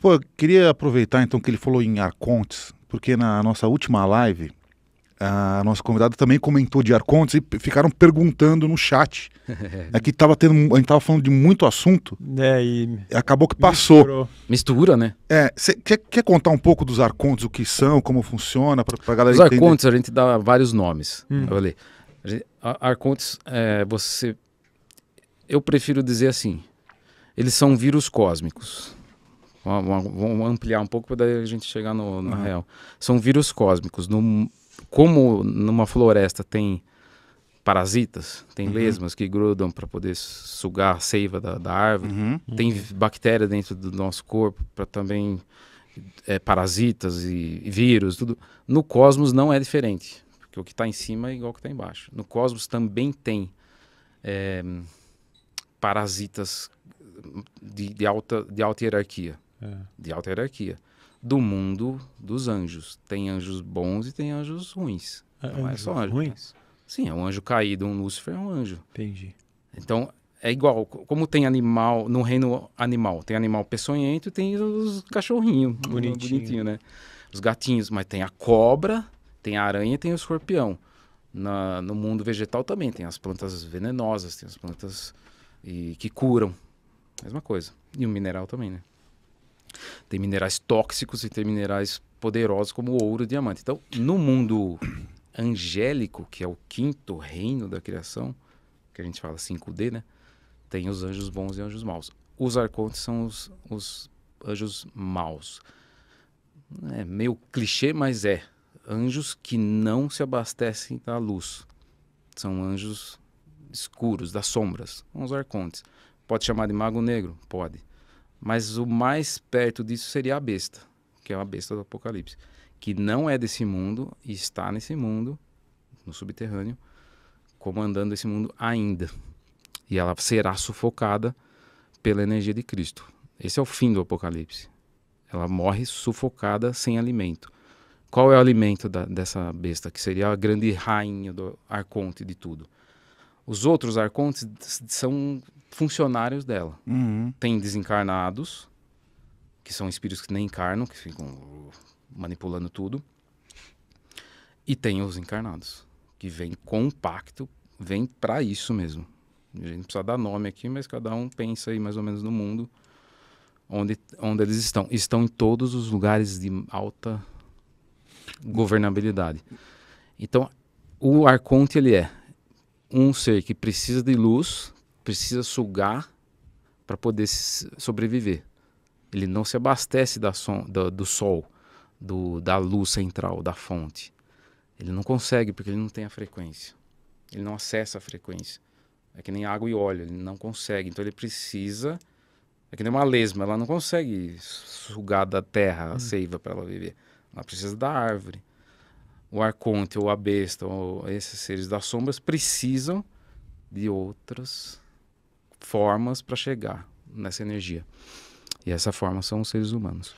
Pô, eu queria aproveitar então que ele falou em arcontes, porque na nossa última live a nossa convidada também comentou de arcontes e ficaram perguntando no chat. É que tava tendo, a gente tava falando de muito assunto. É, e acabou que passou. Misturou. Mistura, né? É, você quer, quer, contar um pouco dos arcontes, o que são, como funciona, para pra galera Os entender? arcontes, a gente dá vários nomes. Hum. Eu falei. Arcontes, é, você. Eu prefiro dizer assim: eles são vírus cósmicos. Vamos ampliar um pouco para a gente chegar no, na uhum. real. São vírus cósmicos. No, como numa floresta tem parasitas, tem uhum. lesmas que grudam para poder sugar a seiva da, da árvore, uhum. uhum. tem bactéria dentro do nosso corpo para também é, parasitas e, e vírus, tudo. No cosmos não é diferente, porque o que está em cima é igual ao que está embaixo. No cosmos também tem é, parasitas de, de, alta, de alta hierarquia de alta hierarquia. Do mundo dos anjos. Tem anjos bons e tem anjos ruins. É, não é só anjos Ruins? Sim, é um anjo caído, um Lúcifer é um anjo. Entendi. Então, é igual, como tem animal, no reino animal, tem animal peçonhento e tem os cachorrinhos, bonitinho. bonitinho, né? Os gatinhos, mas tem a cobra, tem a aranha e tem o escorpião. Na, no mundo vegetal também tem as plantas venenosas, tem as plantas e, que curam. Mesma coisa. E o mineral também, né? Tem minerais tóxicos e tem minerais poderosos como ouro e diamante. Então, no mundo angélico, que é o quinto reino da criação, que a gente fala 5D, né? Tem os anjos bons e anjos maus. Os arcontes são os, os anjos maus. É meio clichê, mas é. Anjos que não se abastecem da luz. São anjos escuros, das sombras. São os arcontes. Pode chamar de mago negro? Pode. Mas o mais perto disso seria a besta, que é a besta do Apocalipse, que não é desse mundo e está nesse mundo, no subterrâneo, comandando esse mundo ainda. E ela será sufocada pela energia de Cristo. Esse é o fim do Apocalipse. Ela morre sufocada sem alimento. Qual é o alimento da, dessa besta, que seria a grande rainha do arconte de tudo? Os outros arcontes são funcionários dela. Uhum. Tem desencarnados, que são espíritos que nem encarnam, que ficam manipulando tudo. E tem os encarnados, que vêm com um pacto, vêm para isso mesmo. A gente não precisa dar nome aqui, mas cada um pensa aí mais ou menos no mundo onde, onde eles estão. Estão em todos os lugares de alta governabilidade. Então, o arconte ele é um ser que precisa de luz precisa sugar para poder sobreviver. Ele não se abastece da som, da, do sol, do, da luz central, da fonte. Ele não consegue porque ele não tem a frequência. Ele não acessa a frequência. É que nem água e óleo, ele não consegue. Então ele precisa. É que nem uma lesma, ela não consegue sugar da terra a hum. seiva para ela viver. Ela precisa da árvore. O arconte ou a besta ou esses seres das sombras precisam de outras formas para chegar nessa energia. E essa forma são os seres humanos.